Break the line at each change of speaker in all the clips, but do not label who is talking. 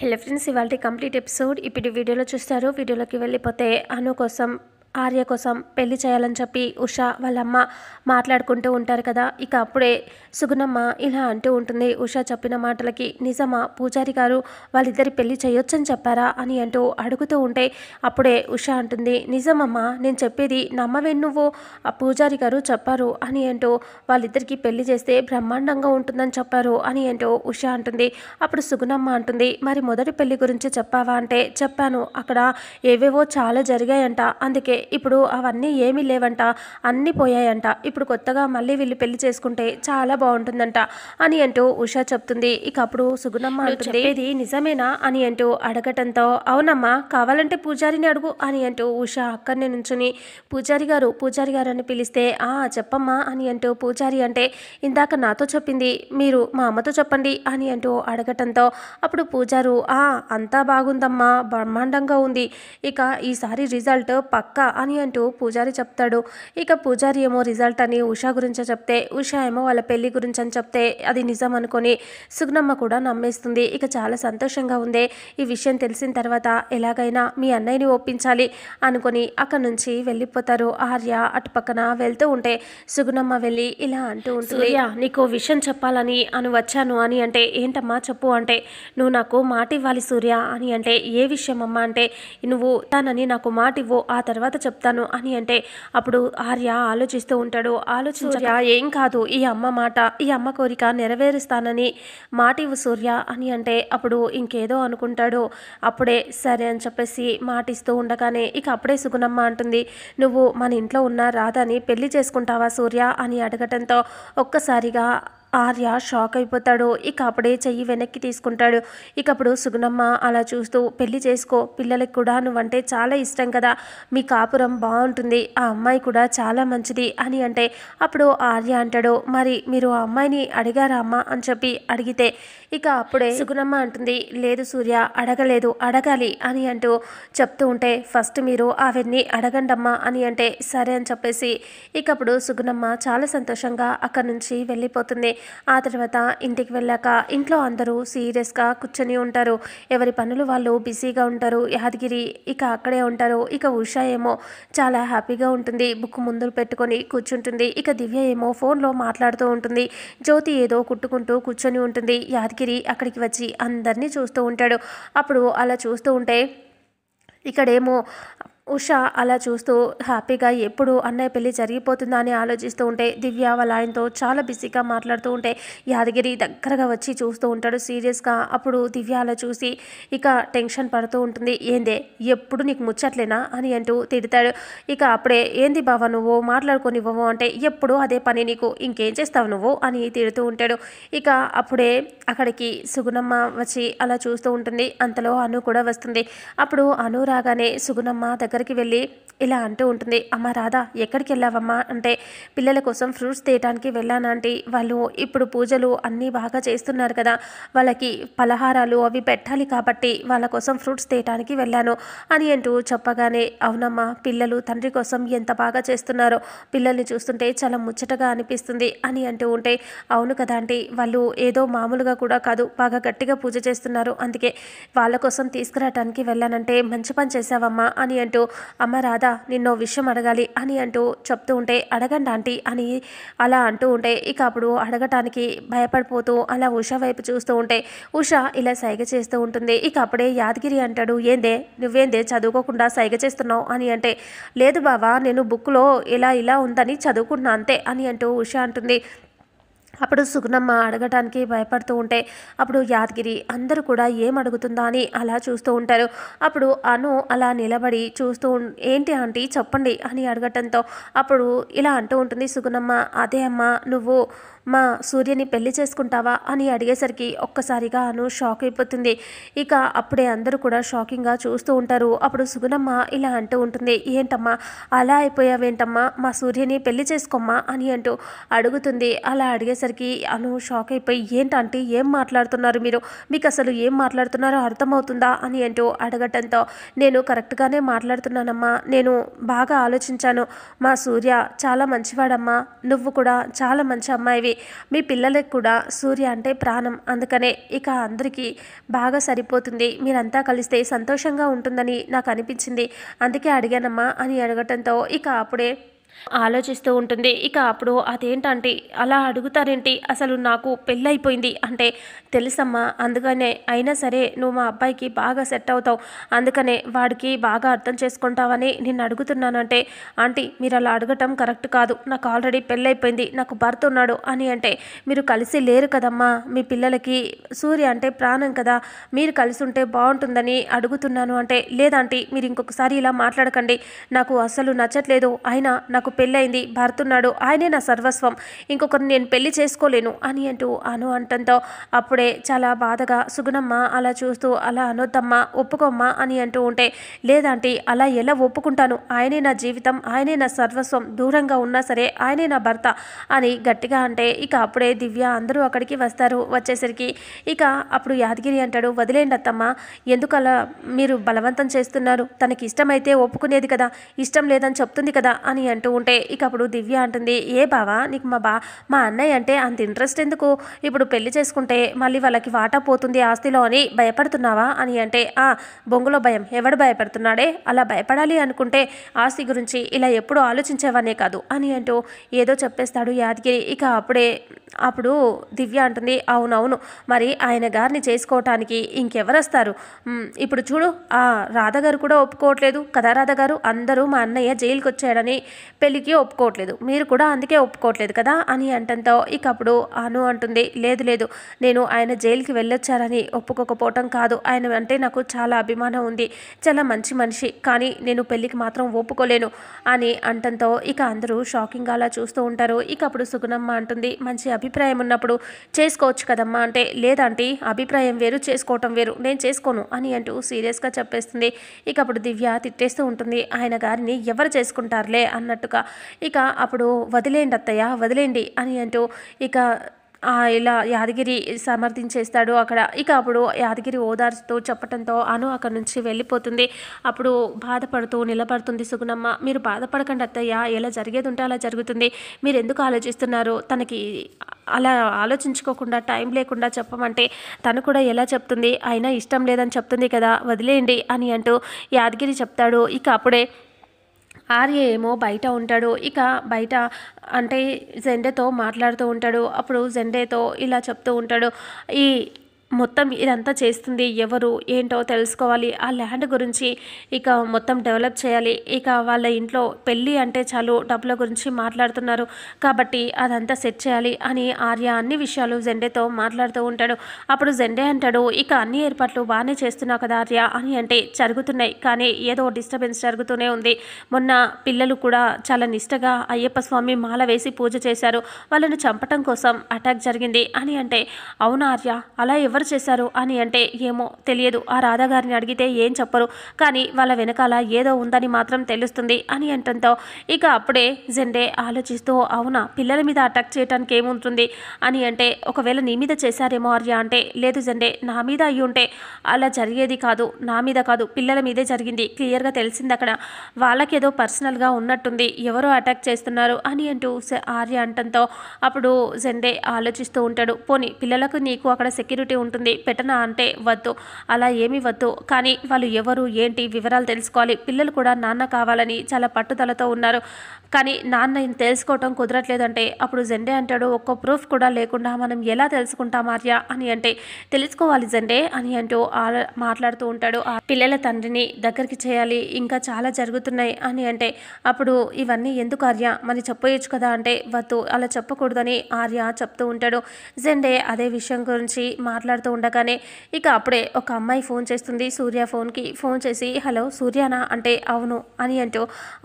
hello friends ఇవాళ complete episode ఇప్పుడు వీడియోలో చూస్తారు వీడియోలోకి వెళ్ళిపోతే అను కోసం ఆర్య కోసం పెళ్లి చేయాలని చెప్పి ఉష వాళ్ళమ్మ మాట్లాడుకుంటూ ఉంటారు కదా ఇక అప్పుడే సుగుణమ్మ ఇలా అంటూ ఉంటుంది ఉష చెప్పిన మాటలకి నిజమా పూజారి గారు వాళ్ళిద్దరి పెళ్లి చేయొచ్చని చెప్పారా అని అంటూ అడుగుతూ ఉంటే అప్పుడే ఉష అంటుంది నిజమమ్మా నేను చెప్పేది నమ్మవే నువ్వు పూజారి గారు చెప్పారు అని అంటూ వాళ్ళిద్దరికీ పెళ్లి చేస్తే బ్రహ్మాండంగా ఉంటుందని చెప్పారు అని అంటూ ఉష అంటుంది అప్పుడు సుగుణమ్మ అంటుంది మరి మొదటి పెళ్లి గురించి చెప్పావా అంటే చెప్పాను అక్కడ ఏవేవో చాలా జరిగాయంట అందుకే ఇప్పుడు అవన్నీ ఏమీ లేవంట అన్నీ పోయాయంట ఇప్పుడు కొత్తగా మళ్ళీ వీళ్ళు పెళ్లి చేసుకుంటే చాలా బాగుంటుందంట అని అంటూ ఉషా చెప్తుంది ఇక అప్పుడు సుగుణమ్మ అంటుంది ఇది నిజమేనా అని అంటూ అడగటంతో అవునమ్మా కావాలంటే పూజారిని అడుగు అని అంటూ ఉషా అక్కడనే నుంచుని పూజారి గారు పూజారి గారు అని పిలిస్తే ఆ చెప్పమ్మా అని అంటూ పూజారి అంటే ఇందాక నాతో చెప్పింది మీరు మా అమ్మతో చెప్పండి అని అంటూ అడగటంతో అప్పుడు పూజారు ఆ అంతా బాగుందమ్మా బ్రహ్మాండంగా ఉంది ఇక ఈసారి రిజల్ట్ పక్కా అని అంటూ పూజారి చెప్తాడు ఇక పూజారి ఏమో రిజల్ట్ అని ఉషా గురించి చెప్తే ఉషా ఏమో వాళ్ళ పెళ్లి గురించి అని చెప్తే అది నిజం అనుకొని సుగ్నమ్మ కూడా నమ్మేస్తుంది ఇక చాలా సంతోషంగా ఉంది ఈ విషయం తెలిసిన తర్వాత ఎలాగైనా మీ అన్నయ్యని ఒప్పించాలి అనుకొని అక్కడ నుంచి వెళ్ళిపోతారు ఆర్య అటు పక్కన వెళ్తూ ఉంటే సుగుణమ్మ వెళ్ళి ఇలా అంటూ ఉంటుంది నీకు విషయం చెప్పాలని అని వచ్చాను అని అంటే ఏంటమ్మా చెప్పు అంటే నువ్వు నాకు మాట ఇవ్వాలి సూర్య అని అంటే ఏ విషయం అమ్మా అంటే నువ్వు తనని నాకు మాట ఇవ్వు ఆ తర్వాత తర్వాత చెప్తాను అని అంటే అప్పుడు ఆర్య ఆలోచిస్తూ ఉంటాడు ఆలోచించ ఏం కాదు ఈ అమ్మ మాట ఈ అమ్మ కోరిక నెరవేరుస్తానని మాట ఇవ్వు సూర్య అని అంటే అప్పుడు ఇంకేదో అనుకుంటాడు అప్పుడే సరే అని చెప్పేసి మాటిస్తూ ఉండగానే ఇక అప్పుడే సుగుణమ్మ అంటుంది నువ్వు మన ఇంట్లో ఉన్న రాధని పెళ్లి చేసుకుంటావా సూర్య అని అడగటంతో ఒక్కసారిగా ఆర్య షాక్ అయిపోతాడు ఇక అప్పుడే చెయ్యి వెనక్కి తీసుకుంటాడు ఇక అప్పుడు సుగుణమ్మ అలా చూస్తూ పెళ్లి చేసుకో పిల్లలకి కూడా నువ్వంటే చాలా ఇష్టం కదా మీ కాపురం బాగుంటుంది ఆ అమ్మాయి కూడా చాలా మంచిది అని అంటే అప్పుడు ఆర్య అంటాడు మరి మీరు ఆ అమ్మాయిని అడిగారా అమ్మ అని చెప్పి అడిగితే ఇక అప్పుడే సుగుణమ్మ అంటుంది లేదు సూర్య అడగలేదు అడగాలి అని అంటూ చెప్తూ ఉంటే ఫస్ట్ మీరు ఆవిడ్ని అడగండమ్మా అని అంటే సరే అని చెప్పేసి ఇక అప్పుడు సుగుణమ్మ చాలా సంతోషంగా అక్కడి నుంచి వెళ్ళిపోతుంది ఆ తర్వాత ఇంటికి వెళ్ళాక ఇంట్లో అందరూ సీరియస్గా కూర్చొని ఉంటారు ఎవరి పనులు వాళ్ళు బిజీగా ఉంటారు యాదగిరి ఇక అక్కడే ఉంటారు ఇక ఉష ఏమో చాలా హ్యాపీగా ఉంటుంది బుక్ ముందు పెట్టుకొని కూర్చుంటుంది ఇక దివ్య ఏమో ఫోన్లో మాట్లాడుతూ ఉంటుంది జ్యోతి ఏదో కుట్టుకుంటూ కూర్చొని ఉంటుంది యాదగిరి గిరి అక్కడికి వచ్చి అందరినీ చూస్తూ ఉంటాడు అప్పుడు అలా చూస్తూ ఉంటే ఇక్కడేమో ఉష అలా చూస్తూ హ్యాపీగా ఎప్పుడు అన్నయ్య పెళ్లి జరిగిపోతుందా అని ఆలోచిస్తూ ఉంటే దివ్య వాళ్ళ ఆయనతో చాలా బిజీగా మాట్లాడుతూ ఉంటే యాదగిరి దగ్గరగా వచ్చి చూస్తూ ఉంటాడు సీరియస్గా అప్పుడు దివ్య అలా చూసి ఇక టెన్షన్ పడుతూ ఉంటుంది ఏందే ఎప్పుడు నీకు ముచ్చట్లేనా అని అంటూ తిడతాడు ఇక అప్పుడే ఏంది బావ నువ్వు మాట్లాడుకొని ఇవ్వవు అంటే ఎప్పుడు అదే పని నీకు ఇంకేం చేస్తావు నువ్వు అని తిడుతూ ఉంటాడు ఇక అప్పుడే అక్కడికి సుగుణమ్మ వచ్చి అలా చూస్తూ ఉంటుంది అంతలో అను కూడా వస్తుంది అప్పుడు అను రాగానే సుగుణమ్మ దగ్గర దగ్గరికి వెళ్ళి ఇలా అంటూ ఉంటుంది అమ్మ రాధా ఎక్కడికి వెళ్ళావమ్మా అంటే పిల్లల కోసం ఫ్రూట్స్ తీయటానికి అంటే వాళ్ళు ఇప్పుడు పూజలు అన్నీ బాగా చేస్తున్నారు కదా వాళ్ళకి పలహారాలు అవి పెట్టాలి కాబట్టి వాళ్ళ కోసం ఫ్రూట్స్ తీయటానికి వెళ్ళాను అని అంటూ చెప్పగానే అవునమ్మా పిల్లలు తండ్రి కోసం ఎంత బాగా చేస్తున్నారో పిల్లల్ని చూస్తుంటే చాలా ముచ్చటగా అనిపిస్తుంది అని అంటూ ఉంటే అవును కదా అంటే వాళ్ళు ఏదో మామూలుగా కూడా కాదు బాగా గట్టిగా పూజ చేస్తున్నారు అందుకే వాళ్ళ కోసం తీసుకురావటానికి వెళ్ళానంటే మంచి పని చేసావమ్మా అని అంటూ అమ్మ రాధా నిన్నో విషయం అడగాలి అని అంటూ చెప్తూ ఉంటే అడగండి ఆంటీ అని అలా అంటూ ఉంటే ఇక అప్పుడు అడగటానికి భయపడిపోతూ అలా ఉష వైపు చూస్తూ ఉంటే ఉష ఇలా సైగ చేస్తూ ఉంటుంది ఇక అప్పుడే యాదగిరి అంటాడు ఏందే నువ్వేందే చదువుకోకుండా సైగ చేస్తున్నావు అని అంటే లేదు బావా నేను బుక్లో ఇలా ఇలా ఉందని చదువుకున్నా అంతే అని అంటూ ఉష అంటుంది అప్పుడు సుగుణమ్మ అడగటానికి భయపడుతూ ఉంటే అప్పుడు యాదగిరి అందరూ కూడా ఏం అడుగుతుందా అని అలా చూస్తూ ఉంటారు అప్పుడు అను అలా నిలబడి చూస్తూ ఏంటి ఆంటీ చెప్పండి అని అడగటంతో అప్పుడు ఇలా అంటూ ఉంటుంది సుగుణమ్మ అదే అమ్మ నువ్వు మా సూర్యని పెళ్లి చేసుకుంటావా అని అడిగేసరికి ఒక్కసారిగా అను షాక్ అయిపోతుంది ఇక అప్పుడే అందరూ కూడా షాకింగ్గా చూస్తూ ఉంటారు అప్పుడు సుగుణమ్మ ఇలా అంటూ ఉంటుంది ఏంటమ్మా అలా అయిపోయావేంటమ్మా మా సూర్యని పెళ్లి చేసుకోమ్మా అని అంటూ అడుగుతుంది అలా అడిగేసరికి చూసేసరికి అను షాక్ అయిపోయి ఏంటంటే ఏం మాట్లాడుతున్నారు మీరు మీకు అసలు ఏం మాట్లాడుతున్నారో అర్థమవుతుందా అని అంటూ అడగటంతో నేను కరెక్ట్గానే మాట్లాడుతున్నానమ్మా నేను బాగా ఆలోచించాను మా సూర్య చాలా మంచివాడమ్మా నువ్వు కూడా చాలా మంచి అమ్మాయివి మీ పిల్లలకు కూడా సూర్య అంటే ప్రాణం అందుకనే ఇక అందరికీ బాగా సరిపోతుంది మీరంతా కలిస్తే సంతోషంగా ఉంటుందని నాకు అనిపించింది అందుకే అడిగానమ్మా అని అడగటంతో ఇక అప్పుడే ఆలోచిస్తూ ఉంటుంది ఇక అప్పుడు అదేంటంటే అలా అడుగుతారేంటి అసలు నాకు పెళ్ళైపోయింది అంటే తెలుసమ్మా అందుకనే అయినా సరే నువ్వు మా అబ్బాయికి బాగా సెట్ అవుతావు అందుకనే వాడికి బాగా అర్థం చేసుకుంటావని నేను అడుగుతున్నానంటే ఆంటీ మీరు అలా అడగటం కరెక్ట్ కాదు నాకు ఆల్రెడీ పెళ్ళైపోయింది నాకు భర్త ఉన్నాడు అని అంటే మీరు కలిసి లేరు కదమ్మా మీ పిల్లలకి సూర్య అంటే ప్రాణం కదా మీరు కలిసి ఉంటే బాగుంటుందని అడుగుతున్నాను అంటే లేదంటే మీరు ఇంకొకసారి ఇలా మాట్లాడకండి నాకు అసలు నచ్చట్లేదు అయినా నాకు నాకు పెళ్ళైంది భర్తున్నాడు ఆయనే నా సర్వస్వం ఇంకొకరిని నేను పెళ్లి చేసుకోలేను అని అంటూ అను అంటంతో అప్పుడే చాలా బాధగా సుగుణమ్మ అలా చూస్తూ అలా అనొద్దమ్మా ఒప్పుకోమ్మా అని అంటూ ఉంటే లేదంటే అలా ఎలా ఒప్పుకుంటాను ఆయనే నా జీవితం ఆయనే నా సర్వస్వం దూరంగా ఉన్నా సరే ఆయనే నా భర్త అని గట్టిగా అంటే ఇక అప్పుడే దివ్య అందరూ అక్కడికి వస్తారు వచ్చేసరికి ఇక అప్పుడు యాదగిరి అంటాడు వదిలేండి అత్తమ్మ ఎందుకలా మీరు బలవంతం చేస్తున్నారు తనకి ఇష్టమైతే ఒప్పుకునేది కదా ఇష్టం లేదని చెప్తుంది కదా అని అంటూ అంటూ ఉంటే ఇక అప్పుడు దివ్య అంటుంది ఏ బావా నీకు మా బా మా అన్నయ్య అంటే అంత ఇంట్రెస్ట్ ఎందుకు ఇప్పుడు పెళ్లి చేసుకుంటే మళ్ళీ వాళ్ళకి వాటా పోతుంది ఆస్తిలో అని భయపడుతున్నావా అని అంటే ఆ బొంగులో భయం ఎవడు భయపడుతున్నాడే అలా భయపడాలి అనుకుంటే ఆస్తి గురించి ఇలా ఎప్పుడు ఆలోచించేవానే కాదు అని అంటూ ఏదో చెప్పేస్తాడు యాదగిరి ఇక అప్పుడే అప్పుడు దివ్య అంటుంది అవునవును మరి ఆయన గారిని చేసుకోవటానికి ఇంకెవరు వస్తారు ఇప్పుడు చూడు ఆ రాధగారు కూడా ఒప్పుకోవట్లేదు కదా రాధగారు అందరూ మా అన్నయ్య జైలుకి వచ్చాడని పెళ్ళికి ఒప్పుకోవట్లేదు మీరు కూడా అందుకే ఒప్పుకోవట్లేదు కదా అని అంటంతో ఇక అప్పుడు అను అంటుంది లేదు లేదు నేను ఆయన జైలుకి వెళ్ళొచ్చారని ఒప్పుకోకపోవటం కాదు ఆయన అంటే నాకు చాలా అభిమానం ఉంది చాలా మంచి మనిషి కానీ నేను పెళ్ళికి మాత్రం ఒప్పుకోలేను అని అంటంతో ఇక అందరూ షాకింగ్ అలా చూస్తూ ఉంటారు ఇక అప్పుడు సుగుణమ్మ అంటుంది మంచి అభిప్రాయం ఉన్నప్పుడు చేసుకోవచ్చు కదమ్మా అంటే లేదంటే అభిప్రాయం వేరు చేసుకోవటం వేరు నేను చేసుకోను అని అంటూ సీరియస్గా చెప్పేస్తుంది ఇక అప్పుడు దివ్య తిట్టేస్తూ ఉంటుంది ఆయన గారిని ఎవరు చేసుకుంటారులే అన్నట్టు అన్నట్టుగా ఇక అప్పుడు వదిలేండి అత్తయ్య వదిలేండి అని అంటూ ఇక ఇలా యాదగిరి సమర్థించేస్తాడు అక్కడ ఇక అప్పుడు యాదగిరి ఓదార్స్తూ చెప్పటంతో అను అక్కడ నుంచి వెళ్ళిపోతుంది అప్పుడు బాధపడుతూ నిలబడుతుంది సుగుణమ్మ మీరు బాధపడకండి అత్తయ్య ఎలా జరిగేది ఉంటే అలా జరుగుతుంది మీరు ఎందుకు ఆలోచిస్తున్నారు తనకి అలా ఆలోచించుకోకుండా టైం లేకుండా చెప్పమంటే తను కూడా ఎలా చెప్తుంది అయినా ఇష్టం లేదని చెప్తుంది కదా వదిలేయండి అని అంటూ యాదగిరి చెప్తాడు ఇక అప్పుడే ఆర్య ఏమో బయట ఉంటాడు ఇక బయట అంటే జెండేతో మాట్లాడుతూ ఉంటాడు అప్పుడు జెండేతో ఇలా చెప్తూ ఉంటాడు ఈ మొత్తం ఇదంతా చేస్తుంది ఎవరు ఏంటో తెలుసుకోవాలి ఆ ల్యాండ్ గురించి ఇక మొత్తం డెవలప్ చేయాలి ఇక వాళ్ళ ఇంట్లో పెళ్ళి అంటే చాలు డబ్బుల గురించి మాట్లాడుతున్నారు కాబట్టి అదంతా సెట్ చేయాలి అని ఆర్య అన్ని విషయాలు జెండేతో మాట్లాడుతూ ఉంటాడు అప్పుడు జెండే అంటాడు ఇక అన్ని ఏర్పాట్లు బాగానే చేస్తున్నావు కదా ఆర్య అని అంటే జరుగుతున్నాయి కానీ ఏదో డిస్టర్బెన్స్ జరుగుతూనే ఉంది మొన్న పిల్లలు కూడా చాలా నిష్టగా అయ్యప్ప స్వామి మాల వేసి పూజ చేశారు వాళ్ళను చంపటం కోసం అటాక్ జరిగింది అని అంటే అవునా ఆర్య అలా ఎవరు ఎవరు చేశారు అని అంటే ఏమో తెలియదు ఆ రాధాగారిని అడిగితే ఏం చెప్పరు కానీ వాళ్ళ వెనకాల ఏదో ఉందని మాత్రం తెలుస్తుంది అని అంటంతో ఇక అప్పుడే జెండే ఆలోచిస్తూ అవునా పిల్లల మీద అటాక్ చేయడానికి ఏముంటుంది అని అంటే ఒకవేళ నీ మీద చేశారేమో ఆర్య అంటే లేదు జెండే నా మీద అయ్యి ఉంటే అలా జరిగేది కాదు నా మీద కాదు పిల్లల మీదే జరిగింది క్లియర్గా తెలిసింది అక్కడ వాళ్ళకేదో పర్సనల్గా ఉన్నట్టుంది ఎవరో అటాక్ చేస్తున్నారు అని అంటూ ఆర్య అంటంతో అప్పుడు జెండే ఆలోచిస్తూ ఉంటాడు పోనీ పిల్లలకు నీకు అక్కడ సెక్యూరిటీ ఉంటుంది పెట్టనా అంటే వద్దు అలా ఏమీ వద్దు కానీ వాళ్ళు ఎవరు ఏంటి వివరాలు తెలుసుకోవాలి పిల్లలు కూడా నాన్న కావాలని చాలా పట్టుదలతో ఉన్నారు కానీ నాన్న తెలుసుకోవటం కుదరట్లేదంటే అప్పుడు జెండే అంటాడు ఒక్క ప్రూఫ్ కూడా లేకుండా మనం ఎలా తెలుసుకుంటాం ఆర్య అని అంటే తెలుసుకోవాలి జెండే అని అంటూ మాట్లాడుతూ ఉంటాడు ఆ పిల్లల తండ్రిని దగ్గరికి చేయాలి ఇంకా చాలా జరుగుతున్నాయి అని అంటే అప్పుడు ఇవన్నీ ఎందుకు ఆర్య మరి చెప్పవచ్చు కదా అంటే వద్దు అలా చెప్పకూడదని ఆర్య చెప్తూ ఉంటాడు జెండే అదే విషయం గురించి మాట్లాడు మాట్లాడుతూ ఉండగానే ఇక అప్పుడే ఒక అమ్మాయి ఫోన్ చేస్తుంది సూర్య ఫోన్కి ఫోన్ చేసి హలో సూర్యానా అంటే అవును అని అంటూ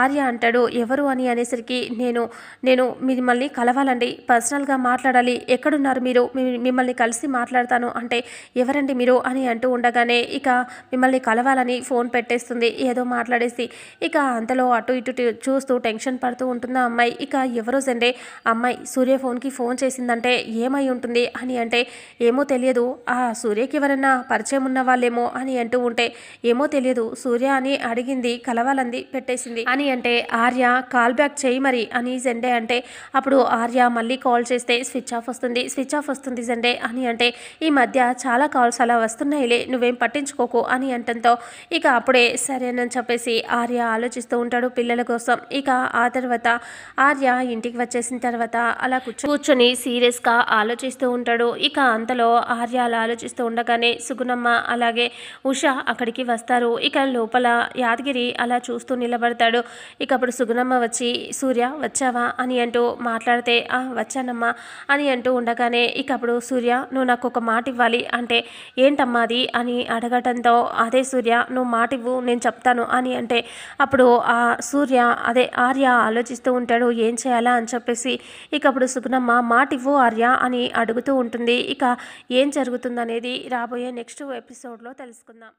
ఆర్య అంటాడు ఎవరు అని అనేసరికి నేను నేను మిమ్మల్ని కలవాలండి పర్సనల్గా మాట్లాడాలి ఎక్కడున్నారు మీరు మిమ్మల్ని కలిసి మాట్లాడతాను అంటే ఎవరండి మీరు అని అంటూ ఉండగానే ఇక మిమ్మల్ని కలవాలని ఫోన్ పెట్టేస్తుంది ఏదో మాట్లాడేసి ఇక అంతలో అటు ఇటు చూస్తూ టెన్షన్ పడుతూ ఉంటుంది అమ్మాయి ఇక ఎవరో సండే అమ్మాయి సూర్య ఫోన్కి ఫోన్ చేసిందంటే ఏమై ఉంటుంది అని అంటే ఏమో తెలియదు ఆ సూర్యకి ఎవరన్నా పరిచయం ఉన్నవాళ్ళేమో అని అంటూ ఉంటే ఏమో తెలియదు సూర్య అని అడిగింది కలవాలంది పెట్టేసింది అని అంటే ఆర్య కాల్ బ్యాక్ చేయి మరి అని జెండే అంటే అప్పుడు ఆర్య మళ్ళీ కాల్ చేస్తే స్విచ్ ఆఫ్ వస్తుంది స్విచ్ ఆఫ్ వస్తుంది జెండే అని అంటే ఈ మధ్య చాలా కాల్స్ అలా వస్తున్నాయిలే నువ్వేం పట్టించుకోకు అని అంటంతో ఇక అప్పుడే సరేనని చెప్పేసి ఆర్య ఆలోచిస్తూ ఉంటాడు పిల్లల కోసం ఇక ఆ తర్వాత ఆర్య ఇంటికి వచ్చేసిన తర్వాత అలా కూర్చో కూర్చొని సీరియస్గా ఆలోచిస్తూ ఉంటాడు ఇక అంతలో ఆర్య అలా ఆలోచిస్తూ ఉండగానే సుగుణమ్మ అలాగే ఉష అక్కడికి వస్తారు ఇక లోపల యాదగిరి అలా చూస్తూ నిలబడతాడు ఇక అప్పుడు సుగుణమ్మ వచ్చి సూర్య వచ్చావా అని అంటూ మాట్లాడితే ఆ వచ్చానమ్మా అని అంటూ ఉండగానే ఇక అప్పుడు సూర్య నువ్వు నాకు ఒక మాట ఇవ్వాలి అంటే ఏంటమ్మా అది అని అడగటంతో అదే సూర్య నువ్వు మాట ఇవ్వు నేను చెప్తాను అని అంటే అప్పుడు ఆ సూర్య అదే ఆర్య ఆలోచిస్తూ ఉంటాడు ఏం చేయాలా అని చెప్పేసి ఇక అప్పుడు సుగుణమ్మ మాట ఇవ్వు ఆర్య అని అడుగుతూ ఉంటుంది ఇక ఏం జరుగుతుంది జరుగుతుందనేది రాబోయే నెక్స్ట్ ఎపిసోడ్లో తెలుసుకుందాం